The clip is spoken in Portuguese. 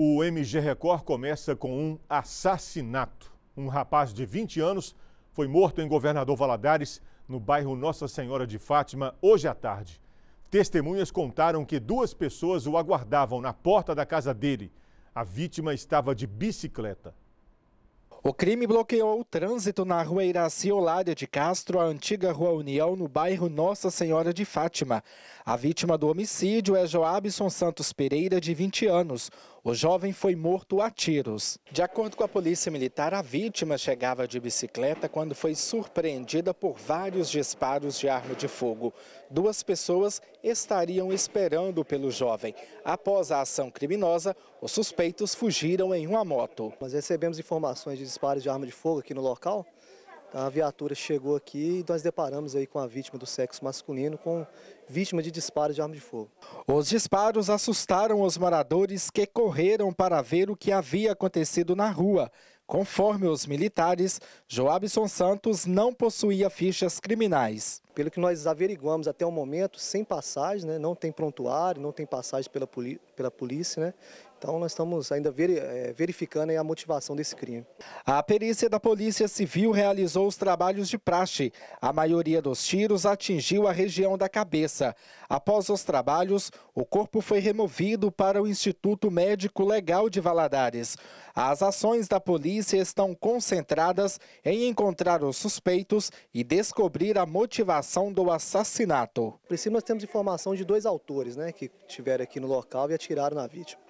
O MG Record começa com um assassinato. Um rapaz de 20 anos foi morto em Governador Valadares, no bairro Nossa Senhora de Fátima, hoje à tarde. Testemunhas contaram que duas pessoas o aguardavam na porta da casa dele. A vítima estava de bicicleta. O crime bloqueou o trânsito na rua Iraci Olária de Castro, a antiga Rua União, no bairro Nossa Senhora de Fátima. A vítima do homicídio é Joabson Santos Pereira, de 20 anos. O jovem foi morto a tiros. De acordo com a polícia militar, a vítima chegava de bicicleta quando foi surpreendida por vários disparos de arma de fogo. Duas pessoas estariam esperando pelo jovem. Após a ação criminosa, os suspeitos fugiram em uma moto. Nós recebemos informações de disparos de arma de fogo aqui no local. A viatura chegou aqui e nós deparamos aí com a vítima do sexo masculino, com vítima de disparos de arma de fogo. Os disparos assustaram os moradores que correram para ver o que havia acontecido na rua. Conforme os militares, Joabson Santos não possuía fichas criminais. Pelo que nós averiguamos até o momento, sem passagem, né? não tem prontuário, não tem passagem pela, pela polícia. Né? Então nós estamos ainda eh, verificando a motivação desse crime. A perícia da Polícia Civil realizou os trabalhos de praxe. A maioria dos tiros atingiu a região da cabeça. Após os trabalhos, o corpo foi removido para o Instituto Médico Legal de Valadares. As ações da polícia estão concentradas em encontrar os suspeitos e descobrir a motivação investigação do assassinato. Por cima nós temos informação de dois autores né, que estiveram aqui no local e atiraram na vítima.